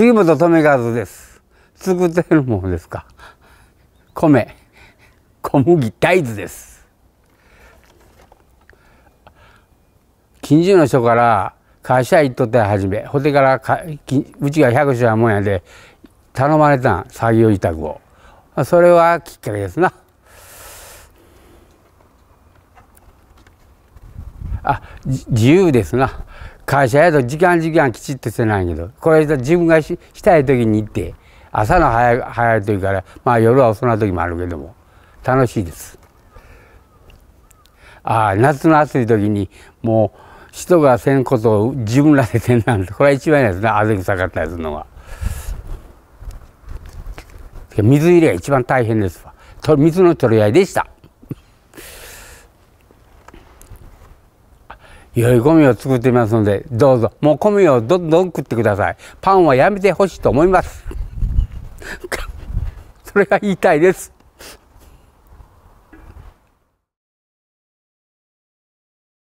杉本留和です。作ってるものですか。米、小麦、大豆です。近所の人から会社行っとってはめ、ほてからかうちが百0 0社もんやで頼まれたん、作業委託を。それはきっかけですな。あ自由ですな会社やと時間時間きちっとしてないけどこれ自分がししたい時に行って朝の早い早い時からまあ夜は遅な時もあるけども楽しいです。ああ夏の暑い時にもう人がせんことを自分らでせんなんてこれは一番いいですね汗臭かったりするのは。水入れが一番大変ですわ。水の取り合いでした。良い米を作っていますのでどうぞもう米をどんどん食ってくださいパンはやめてほしいと思います それが言いたいです